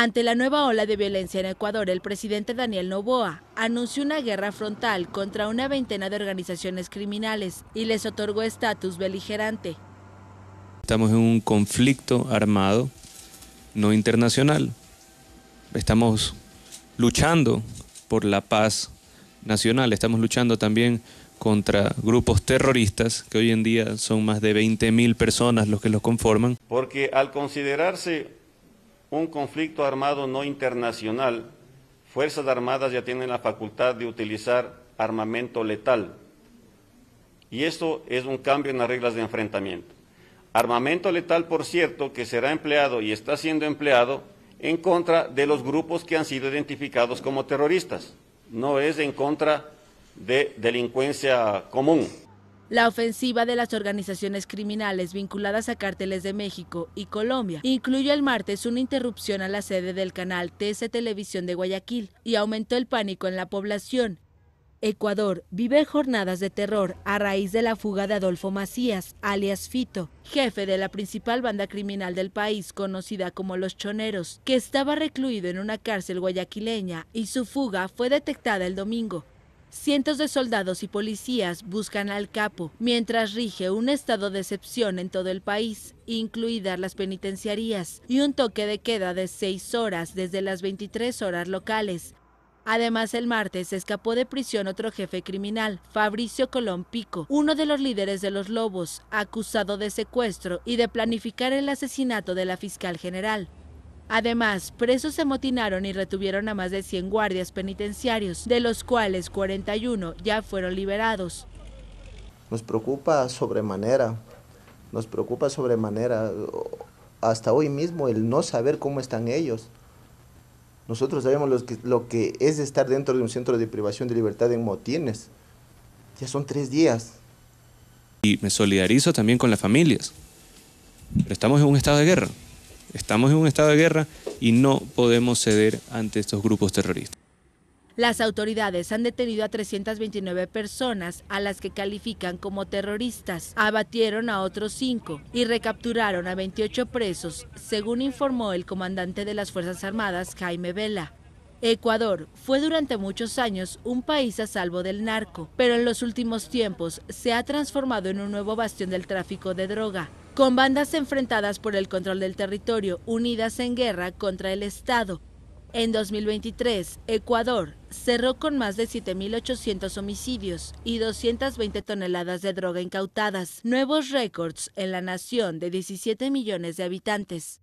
Ante la nueva ola de violencia en Ecuador, el presidente Daniel Noboa anunció una guerra frontal contra una veintena de organizaciones criminales y les otorgó estatus beligerante. Estamos en un conflicto armado no internacional. Estamos luchando por la paz nacional, estamos luchando también contra grupos terroristas, que hoy en día son más de 20.000 personas los que los conforman. Porque al considerarse un conflicto armado no internacional, Fuerzas Armadas ya tienen la facultad de utilizar armamento letal. Y esto es un cambio en las reglas de enfrentamiento. Armamento letal, por cierto, que será empleado y está siendo empleado en contra de los grupos que han sido identificados como terroristas. No es en contra de delincuencia común. La ofensiva de las organizaciones criminales vinculadas a cárteles de México y Colombia incluyó el martes una interrupción a la sede del canal TC Televisión de Guayaquil y aumentó el pánico en la población. Ecuador vive jornadas de terror a raíz de la fuga de Adolfo Macías, alias Fito, jefe de la principal banda criminal del país conocida como Los Choneros, que estaba recluido en una cárcel guayaquileña y su fuga fue detectada el domingo. Cientos de soldados y policías buscan al capo, mientras rige un estado de excepción en todo el país, incluidas las penitenciarías, y un toque de queda de seis horas desde las 23 horas locales. Además, el martes escapó de prisión otro jefe criminal, Fabricio Colón Pico, uno de los líderes de los Lobos, acusado de secuestro y de planificar el asesinato de la fiscal general. Además, presos se motinaron y retuvieron a más de 100 guardias penitenciarios, de los cuales 41 ya fueron liberados. Nos preocupa sobremanera, nos preocupa sobremanera hasta hoy mismo el no saber cómo están ellos. Nosotros sabemos lo que, es estar dentro de un centro de privación de libertad en motines. Ya son tres días. Y me solidarizo también con las familias. estamos en un estado de guerra. Estamos en un estado de guerra y no podemos ceder ante estos grupos terroristas. Las autoridades han detenido a 329 personas a las que califican como terroristas, abatieron a otros cinco y recapturaron a 28 presos, según informó el comandante de las Fuerzas Armadas, Jaime Vela. Ecuador fue durante muchos años un país a salvo del narco, pero en los últimos tiempos se ha transformado en un nuevo bastión del tráfico de droga, con bandas enfrentadas por el control del territorio, unidas en guerra contra el Estado. En 2023, Ecuador cerró con más de 7.800 homicidios y 220 toneladas de droga incautadas, nuevos récords en la nación de 17 millones de habitantes.